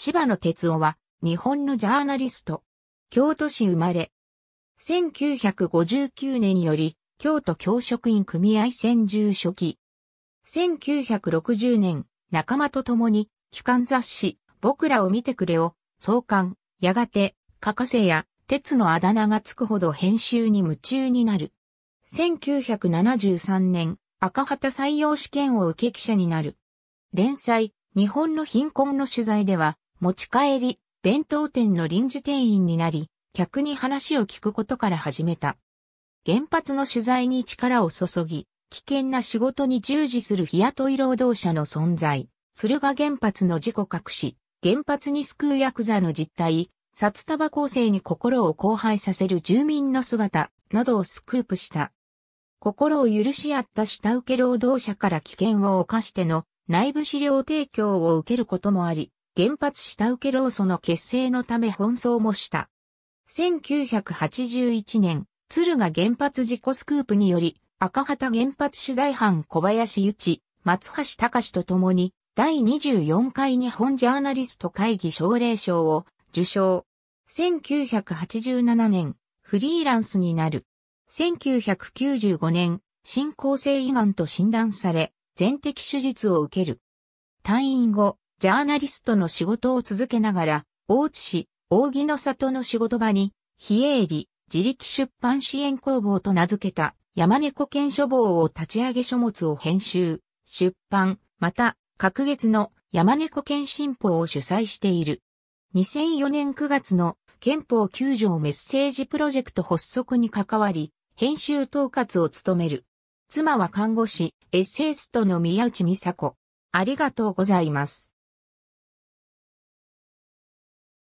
柴野哲夫は、日本のジャーナリスト。京都市生まれ。1959年より、京都教職員組合専従書記。1960年、仲間と共に、機関雑誌、僕らを見てくれを、創刊、やがて、書かせや、鉄のあだ名がつくほど編集に夢中になる。1973年、赤旗採用試験を受け記者になる。連載、日本の貧困の取材では、持ち帰り、弁当店の臨時店員になり、客に話を聞くことから始めた。原発の取材に力を注ぎ、危険な仕事に従事する日雇い労働者の存在、鶴ヶ原発の事故隠し、原発に救うヤクザの実態、札束構成に心を荒廃させる住民の姿などをスクープした。心を許し合った下請け労働者から危険を犯しての内部資料提供を受けることもあり、原発下請け労組の結成のため奔走もした。1981年、鶴賀原発事故スクープにより、赤旗原発取材班小林由ち、松橋隆と共に、第24回日本ジャーナリスト会議奨励賞を受賞。1987年、フリーランスになる。1995年、進行性胃がんと診断され、全摘手術を受ける。退院後、ジャーナリストの仕事を続けながら、大津市、扇の里の仕事場に、非営利、自力出版支援工房と名付けた、山猫県書房を立ち上げ書物を編集、出版、また、各月の山猫県新報を主催している。2004年9月の憲法9条メッセージプロジェクト発足に関わり、編集統括を務める。妻は看護師、エッセイストの宮内美佐子。ありがとうございます。